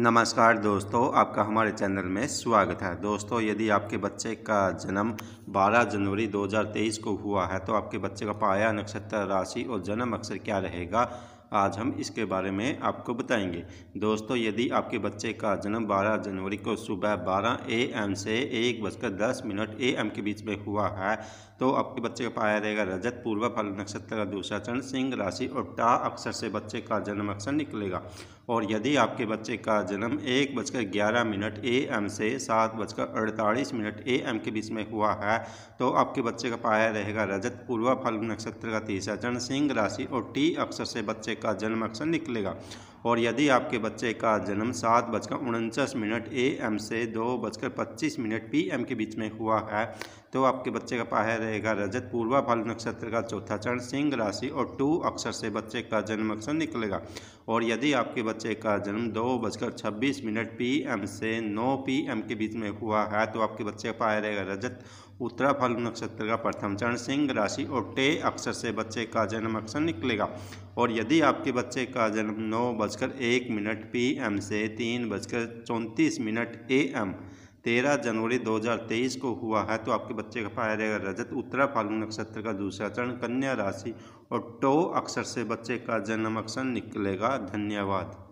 नमस्कार दोस्तों आपका हमारे चैनल में स्वागत है दोस्तों यदि आपके बच्चे का जन्म 12 जनवरी 2023 को हुआ है तो आपके बच्चे का पाया नक्षत्र राशि और जन्म अक्षर क्या रहेगा आज हम इसके बारे में आपको बताएंगे दोस्तों यदि आपके बच्चे का जन्म 12 जनवरी को सुबह 12 एम से एक बजकर दस मिनट एम के बीच में हुआ है तो आपके बच्चे का पाया जाएगा रजत पूर्व फल नक्षत्र का दूसरा चरण सिंह राशि और टा अक्षर से बच्चे का जन्म अक्षर निकलेगा और यदि आपके बच्चे का जन्म एक बजकर ग्यारह मिनट एम से सात बजकर अड़तालीस मिनट एम के बीच में हुआ है तो आपके बच्चे का पाया रहेगा रजत पूर्वा फल नक्षत्र का तीसरा चरण सिंह राशि और टी अक्षर से बच्चे का जन्म अक्षर निकलेगा और यदि आपके बच्चे का जन्म सात बजकर उनचास मिनट ए एम से दो बजकर पच्चीस मिनट पी एम के बीच में हुआ है तो आपके बच्चे का पाया रहेगा रजत पूर्वा फल नक्षत्र का चौथा चरण सिंह राशि और टू अक्षर से बच्चे का जन्म अक्षर निकलेगा और यदि आपके बच्चे का जन्म दो बजकर छब्बीस मिनट पी एम से नौ पी एम के बीच में हुआ है तो आपके बच्चे का पाया रहेगा रजत उत्तरा फल नक्षत्र का प्रथम चरण सिंह राशि और टे अक्षर से बच्चे का जन्म अक्षर निकलेगा और यदि आपके बच्चे का जन्म नौ बजकर एक मिनट पीएम से तीन बजकर चौंतीस मिनट एएम तेरह जनवरी 2023 को हुआ है तो आपके बच्चे का पाया जाएगा रजत उत्तरा फाल्गुन नक्षत्र का दूसरा चरण कन्या राशि और टो अक्षर से बच्चे का जन्म अक्षर निकलेगा धन्यवाद